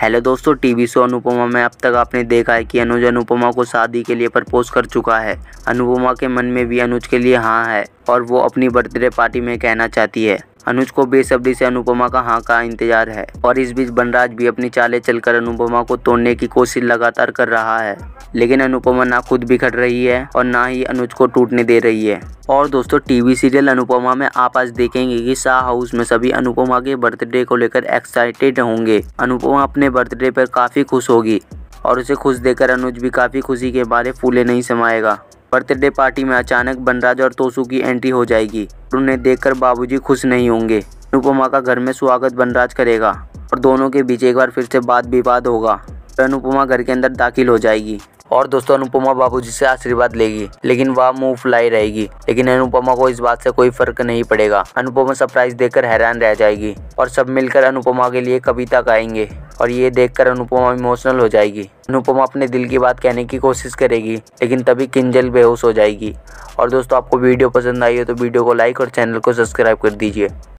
hello दोस्तों TV show Anupama में अब तक आपने देखा है कि अनुज अनुपमा को शादी के लिए प्रपोज कर चुका है अनुपमा के मन में भी अनुज के लिए हाँ है और वो अपनी बर्थडे पार्टी में कहना चाहती है अनुज को बेसब्री से अनुपमा का हाँ का इंतजार है और इस बीच बनराज भी अपनी चाले चलकर अनुपमा को तोड़ने की कोशिश लगातार कर रहा है लेकिन अनुपमा ना खुद बिखर रही है और ना ही अनुज को टूटने दे रही है और दोस्तों टीवी सीरियल अनुपमा में आप आज देखेंगे कि शाह हाउस में सभी अनुपमा के बर्थडे को लेकर एक्साइटेड होंगे अनुपमा अपने बर्थडे पर काफ़ी खुश होगी और उसे खुश देकर अनुज भी काफ़ी खुशी के बारे फूले नहीं समाएगा बर्थडे पार्टी में अचानक बनराज और तोसू की एंट्री हो जाएगी उन्हें देखकर बाबूजी खुश नहीं होंगे अनुपमा का घर में स्वागत बनराज करेगा और दोनों के बीच एक बार फिर से बात विवाद होगा तो अनुपमा घर के अंदर दाखिल हो जाएगी और दोस्तों अनुपमा बाबूजी से आशीर्वाद लेगी लेकिन वह मुंह फुलाई रहेगी लेकिन अनुपमा को इस बात से कोई फर्क नहीं पड़ेगा अनुपमा सरप्राइज देकर हैरान रह जाएगी और सब मिलकर अनुपमा के लिए कविता गाएंगे और ये देखकर अनुपमा इमोशनल हो जाएगी अनुपमा अपने दिल की बात कहने की कोशिश करेगी लेकिन तभी किंजल बेहोश हो जाएगी और दोस्तों आपको वीडियो पसंद आई हो तो वीडियो को लाइक और चैनल को सब्सक्राइब कर दीजिए